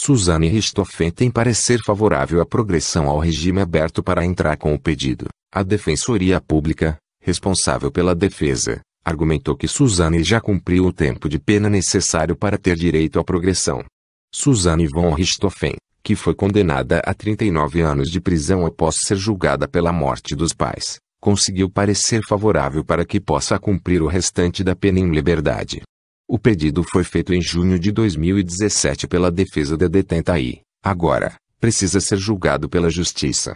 Suzanne Richthofen tem parecer favorável à progressão ao regime aberto para entrar com o pedido. A Defensoria Pública, responsável pela defesa, argumentou que Suzanne já cumpriu o tempo de pena necessário para ter direito à progressão. Suzanne von Richthofen, que foi condenada a 39 anos de prisão após ser julgada pela morte dos pais, conseguiu parecer favorável para que possa cumprir o restante da pena em liberdade. O pedido foi feito em junho de 2017 pela defesa da detenta e, agora, precisa ser julgado pela Justiça.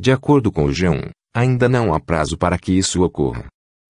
De acordo com o G1, ainda não há prazo para que isso ocorra.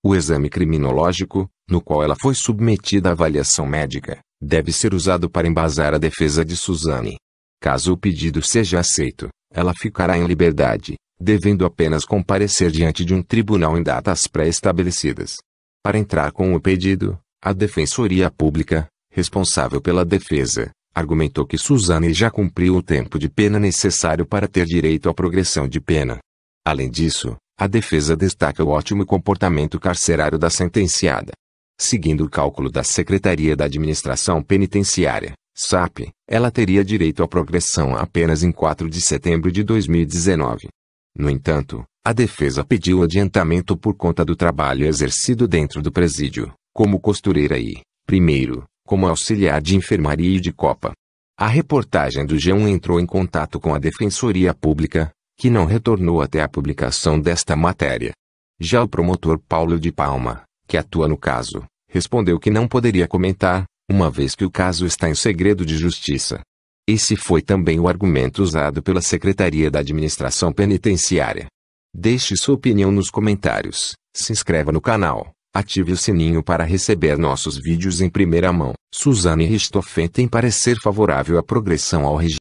O exame criminológico, no qual ela foi submetida à avaliação médica, deve ser usado para embasar a defesa de Suzane. Caso o pedido seja aceito, ela ficará em liberdade, devendo apenas comparecer diante de um tribunal em datas pré-estabelecidas. Para entrar com o pedido, a Defensoria Pública, responsável pela defesa, argumentou que Suzane já cumpriu o tempo de pena necessário para ter direito à progressão de pena. Além disso, a defesa destaca o ótimo comportamento carcerário da sentenciada. Seguindo o cálculo da Secretaria da Administração Penitenciária, SAP, ela teria direito à progressão apenas em 4 de setembro de 2019. No entanto, a defesa pediu adiantamento por conta do trabalho exercido dentro do presídio, como costureira e, primeiro, como auxiliar de enfermaria e de copa. A reportagem do G1 entrou em contato com a Defensoria Pública, que não retornou até a publicação desta matéria. Já o promotor Paulo de Palma, que atua no caso, respondeu que não poderia comentar, uma vez que o caso está em segredo de justiça. Esse foi também o argumento usado pela Secretaria da Administração Penitenciária. Deixe sua opinião nos comentários, se inscreva no canal Ative o sininho para receber nossos vídeos em primeira mão. Suzane Ristoffen tem parecer favorável à progressão ao regime.